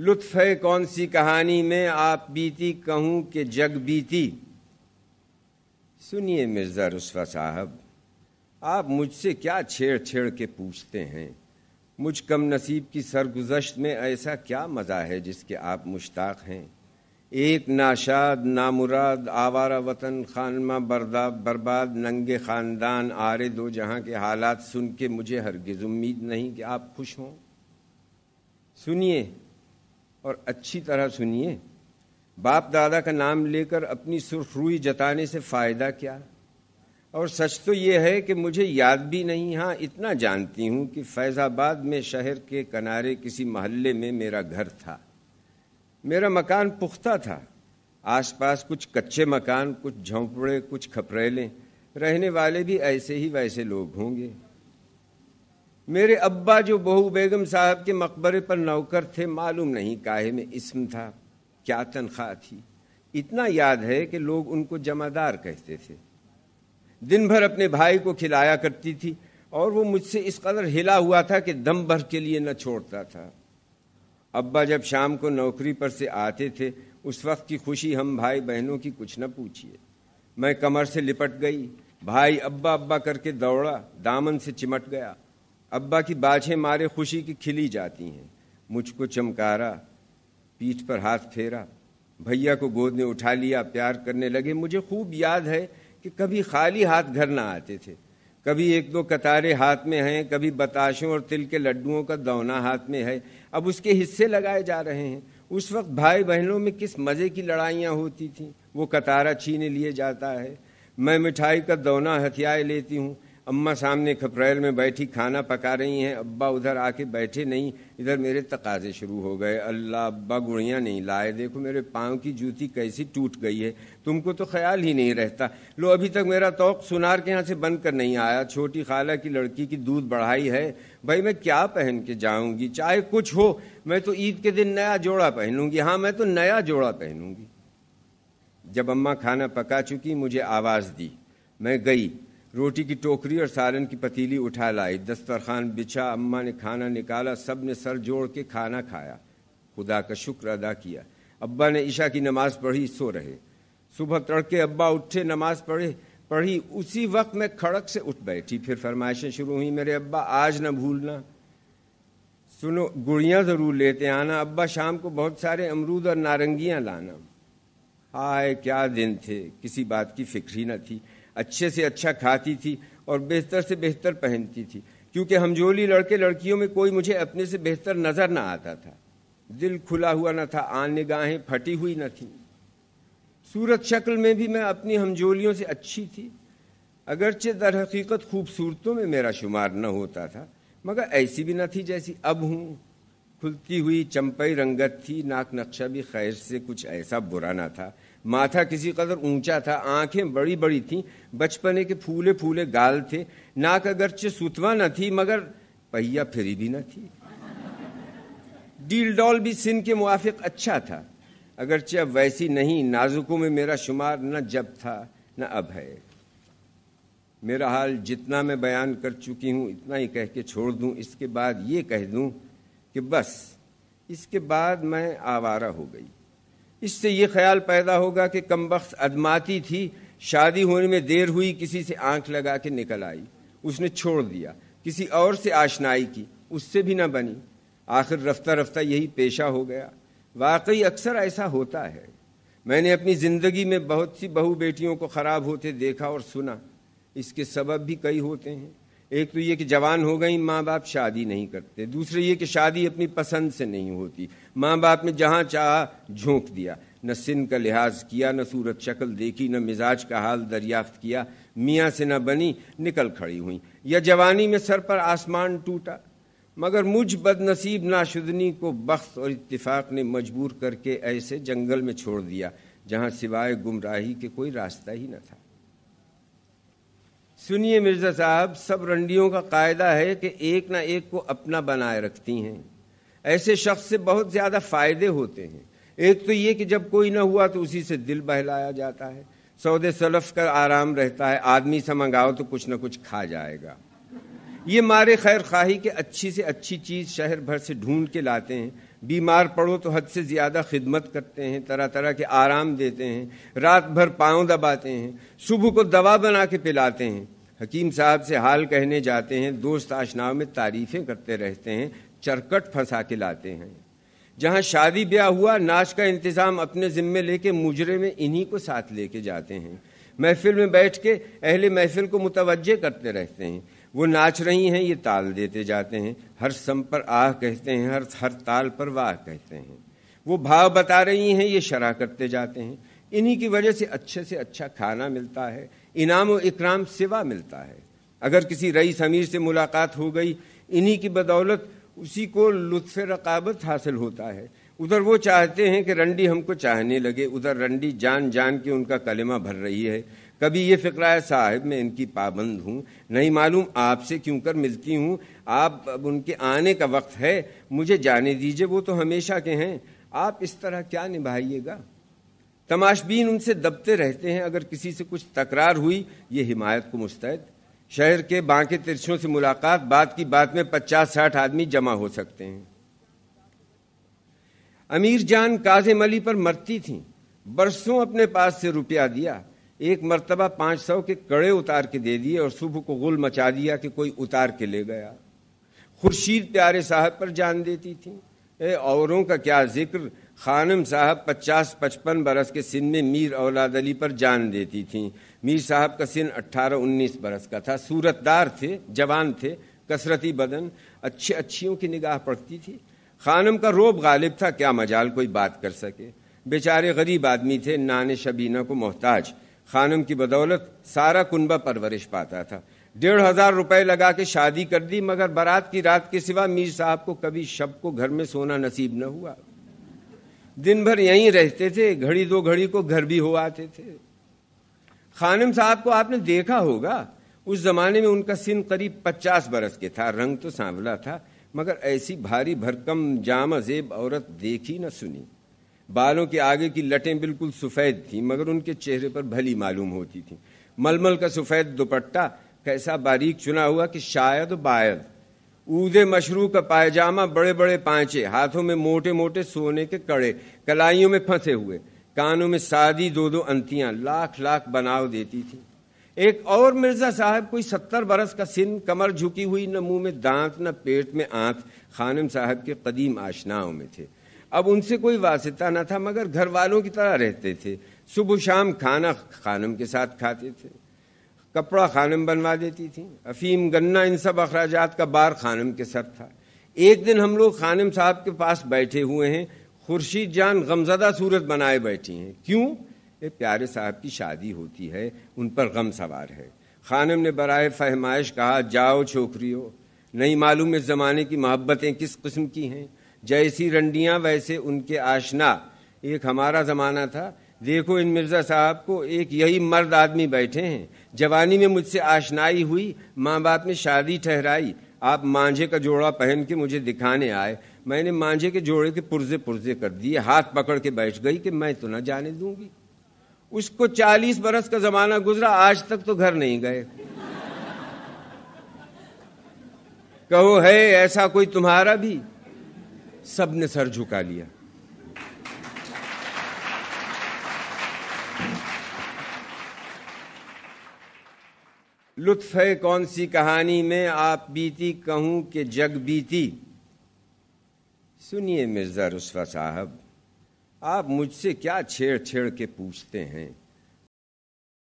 लुत्फ है कौन सी कहानी में आप बीती कहूं कि जग बीती सुनिए मिर्जा रुस्वा साहब आप मुझसे क्या छेड़ छेड़ के पूछते हैं मुझ कम नसीब की सरगुजश्त में ऐसा क्या मज़ा है जिसके आप मुश्ताक हैं एक नाशाद नामुराद आवारा वतन खानमा बर्दा बर्बाद नंगे ख़ानदान आरे दो जहां के हालात सुन के मुझे हरगिज़ उम्मीद नहीं कि आप खुश हों सुनिए और अच्छी तरह सुनिए बाप दादा का नाम लेकर अपनी रुई जताने से फ़ायदा क्या और सच तो ये है कि मुझे याद भी नहीं हाँ इतना जानती हूँ कि फैज़ाबाद में शहर के किनारे किसी मोहल्ले में मेरा घर था मेरा मकान पुख्ता था आसपास कुछ कच्चे मकान कुछ झोंपड़े कुछ खपरेलें रहने वाले भी ऐसे ही वैसे लोग होंगे मेरे अब्बा जो बहू बेगम साहब के मकबरे पर नौकर थे मालूम नहीं काहे में इसम था क्या तनख्वाह थी इतना याद है कि लोग उनको जमादार कहते थे दिन भर अपने भाई को खिलाया करती थी और वो मुझसे इस कदर हिला हुआ था कि दम भर के लिए न छोड़ता था अब्बा जब शाम को नौकरी पर से आते थे उस वक्त की खुशी हम भाई बहनों की कुछ न पूछिए मैं कमर से लिपट गई भाई अब्बा अब्बा करके दौड़ा दामन से चिमट गया अब्बा की बाछे मारे खुशी की खिली जाती हैं मुझको चमकारा पीठ पर हाथ फेरा भैया को गोद में उठा लिया प्यार करने लगे मुझे खूब याद है कि कभी खाली हाथ घर ना आते थे कभी एक दो कतारे हाथ में हैं कभी बताशों और तिल के लड्डुओं का दौना हाथ में है अब उसके हिस्से लगाए जा रहे हैं उस वक्त भाई बहनों में किस मज़े की लड़ाइयाँ होती थीं वो कतारा छीने लिए जाता है मैं मिठाई का दौना हथियाए लेती हूँ अम्मा सामने खपरेल में बैठी खाना पका रही हैं अब्बा उधर आके बैठे नहीं इधर मेरे तकाजे शुरू हो गए अल्लाह अब्बा गुड़ियाँ नहीं लाए देखो मेरे पाँव की जूती कैसी टूट गई है तुमको तो ख्याल ही नहीं रहता लो अभी तक मेरा तोक सुनार के यहाँ से बन कर नहीं आया छोटी खाला की लड़की की दूध बढ़ाई है भाई मैं क्या पहन के जाऊँगी चाहे कुछ हो मैं तो ईद के दिन नया जोड़ा पहनूंगी हाँ मैं तो नया जोड़ा पहनूंगी जब अम्मा खाना पका चुकी मुझे आवाज़ दी मैं गई रोटी की टोकरी और सारन की पतीली उठा लाई दस्तरखान बिछा अम्मा ने खाना निकाला सब ने सर जोड़ के खाना खाया खुदा का शुक्र अदा किया अब्बा ने ईशा की नमाज पढ़ी सो रहे सुबह तड़के अब्बा उठे नमाज पढ़े पढ़ी उसी वक्त मैं खड़क से उठ बैठी फिर फरमाइशें शुरू हुई मेरे अब्बा आज ना भूलना सुनो गुड़ियाँ ज़रूर लेते आना अब्बा शाम को बहुत सारे अमरूद और नारंगियाँ लाना हाय क्या दिन थे किसी बात की फिक्र ही न थी अच्छे से अच्छा खाती थी और बेहतर से बेहतर पहनती थी क्योंकि हमजोली लड़के लड़कियों में कोई मुझे अपने से बेहतर नजर ना आता था दिल खुला हुआ न था आन निगाहें फटी हुई न थी सूरत शक्ल में भी मैं अपनी हमजोलियों से अच्छी थी अगरचे दर हकीकत खूबसूरतों में मेरा शुमार न होता था मगर ऐसी भी न थी जैसी अब हूँ खुलती हुई चंपई रंगत थी नाक नक्शा भी खैर से कुछ ऐसा बुरा ना था माथा किसी कदर ऊंचा था आंखें बड़ी बड़ी थीं बचपने के फूले फूले गाल थे नाक अगरचे सुतवा न थी मगर पहिया फिरी भी न थी डील डॉल भी सिन के मुआफिक अच्छा था अगरचे अब वैसी नहीं नाजुकों में मेरा शुमार न जब था न अब है मेरा हाल जितना मैं बयान कर चुकी हूं इतना ही कह के छोड़ दूं इसके बाद ये कह दूं कि बस इसके बाद मैं आवारा हो गई इससे ये ख्याल पैदा होगा कि कम वक्त अदमाती थी शादी होने में देर हुई किसी से आंख लगा के निकल आई उसने छोड़ दिया किसी और से आशनाई की उससे भी ना बनी आखिर रफ्ता रफ्ता यही पेशा हो गया वाकई अक्सर ऐसा होता है मैंने अपनी ज़िंदगी में बहुत सी बहू बेटियों को ख़राब होते देखा और सुना इसके सबब भी कई होते हैं एक तो ये कि जवान हो गई माँ बाप शादी नहीं करते दूसरे ये कि शादी अपनी पसंद से नहीं होती माँ बाप ने जहाँ चाह झोंक दिया न सिन का लिहाज किया न सूरत शक्ल देखी न मिजाज का हाल दरियाफ्त किया मियाँ से न बनी निकल खड़ी हुई या जवानी में सर पर आसमान टूटा मगर मुझ बदनसीब नाशुदनी को बख्त और इतफाक ने मजबूर करके ऐसे जंगल में छोड़ दिया जहाँ सिवाय गुमराही के कोई रास्ता ही न था सुनिए मिर्जा साहब सब रंडियों का कायदा है कि एक ना एक को अपना बनाए रखती हैं ऐसे शख्स से बहुत ज़्यादा फायदे होते हैं एक तो ये कि जब कोई ना हुआ तो उसी से दिल बहलाया जाता है सौदे सलफ का आराम रहता है आदमी से मंगाओ तो कुछ ना कुछ खा जाएगा ये मारे खैर खाही के अच्छी से अच्छी चीज़ शहर भर से ढूंढ के लाते हैं बीमार पड़ो तो हद से ज़्यादा खिदमत करते हैं तरह तरह के आराम देते हैं रात भर पांव दबाते हैं सुबह को दवा बना के पिलाते हैं हकीम साहब से हाल कहने जाते हैं दोस्त आशनाव में तारीफ़ें करते रहते हैं चरकट फंसा के लाते हैं जहाँ शादी ब्याह हुआ नाच का इंतज़ाम अपने ज़िम्मे लेके मुजरे में इन्हीं को साथ लेके जाते हैं महफिल में बैठ के अहले महफिल को मुतवजे करते रहते हैं वो नाच रही हैं ये ताल देते जाते हैं हर सम पर आह कहते हैं हर हर ताल पर वाह कहते हैं वो भाव बता रही हैं ये शराह करते जाते हैं इन्हीं की वजह से अच्छे से अच्छा खाना मिलता है इनाम व इकराम सेवा मिलता है अगर किसी रईस अमीर से मुलाकात हो गई इन्हीं की बदौलत उसी को लुत्फ रकाबत हासिल होता है उधर वो चाहते हैं कि रंडी हमको चाहने लगे उधर रंडी जान जान के उनका कलेमा भर रही है कभी ये फ़िक्र है साहब मैं इनकी पाबंद हूँ नहीं मालूम आपसे क्यों कर मिलती हूँ आप अब उनके आने का वक्त है मुझे जाने दीजिए वो तो हमेशा के हैं आप इस तरह क्या निभाइएगा तमाशबीन उनसे दबते रहते हैं अगर किसी से कुछ तकरार हुई ये हिमायत को मुस्तैद शहर के बांके तिरछों से मुलाकात बात की बात में पचास साठ आदमी जमा हो सकते हैं अमीर जान काजे अली पर मरती थी बरसों अपने पास से रुपया दिया एक मरतबा पांच सौ के कड़े उतार के दे दिए और सुबह को गुल मचा दिया कि कोई उतार के ले गया खुर्शीद प्यारे साहब पर जान देती थी ए औरों का क्या जिक्र खानम साहब पचास पचपन बरस के सिन में मीर औलाद अली पर जान देती थी मीर साहब का सिन अट्ठारह उन्नीस बरस का था सूरतदार थे जवान थे कसरती बदन अच्छे अच्छियों की निगाह पड़ती थी खानम का रोब गालिब था क्या मजाल कोई बात कर सके बेचारे गरीब आदमी थे नान शबीना को मोहताज खानम की बदौलत सारा कुनबा परवरिश पाता था डेढ़ हजार रुपए लगा के शादी कर दी मगर बारात की रात के सिवा मीर साहब को कभी शब को घर में सोना नसीब न हुआ दिन भर यहीं रहते थे घड़ी दो घड़ी को घर भी हो आते थे खानम साहब को आपने देखा होगा उस जमाने में उनका सिन करीब पचास बरस के था रंग तो सांवला था मगर ऐसी भारी भरकम जाम जेब औरत देखी न सुनी बालों के आगे की लटें बिल्कुल सफ़ेद थीं मगर उनके चेहरे पर भली मालूम होती थीं मलमल का सफ़ेद दुपट्टा कैसा बारीक चुना हुआ कि शायद बायद ऊदे मशरू का पायजामा बड़े बड़े पांचे हाथों में मोटे मोटे सोने के कड़े कलाइयों में फंसे हुए कानों में सादी दो दो अंतियां लाख लाख बनाव देती थी एक और मिर्जा साहब कोई सत्तर बरस का सिन कमर झुकी हुई न मुंह में दांत न पेट में आंत खानम साहब के कदीम आशनाओं में थे अब उनसे कोई वास्ता ना था मगर घर वालों की तरह रहते थे सुबह शाम खाना खानम के साथ खाते थे कपड़ा खानम बनवा देती थी अफीम गन्ना इन सब अखराज का बार खानम के सर था एक दिन हम लोग खानम साहब के पास बैठे हुए हैं खुर्शीद जान गमजदा सूरत बनाए बैठी हैं क्यों ये प्यारे साहब की शादी होती है उन पर गम सवार है खानम ने बरए फहमाइश कहा जाओ छोकरियो नहीं मालूम इस ज़माने की मोहब्बतें किस किस्म की हैं जैसी रंडियां वैसे उनके आशना एक हमारा ज़माना था देखो इन मिर्ज़ा साहब को एक यही मर्द आदमी बैठे हैं जवानी में मुझसे आशनाई हुई माँ बाप ने शादी ठहराई आप मांझे का जोड़ा पहन के मुझे दिखाने आए मैंने मांझे के जोड़े के पुर्जे पुर्जे कर दिए हाथ पकड़ के बैठ गई कि मैं तो ना जाने दूंगी उसको चालीस बरस का जमाना गुजरा आज तक तो घर नहीं गए कहो है ऐसा कोई तुम्हारा भी सब ने सर झुका लिया लुत्फ है कौन सी कहानी में आप बीती कहूं कि जग बीती सुनिए मिर्जा रुस्वा साहब आप मुझसे क्या छेड़ छेड़ के पूछते हैं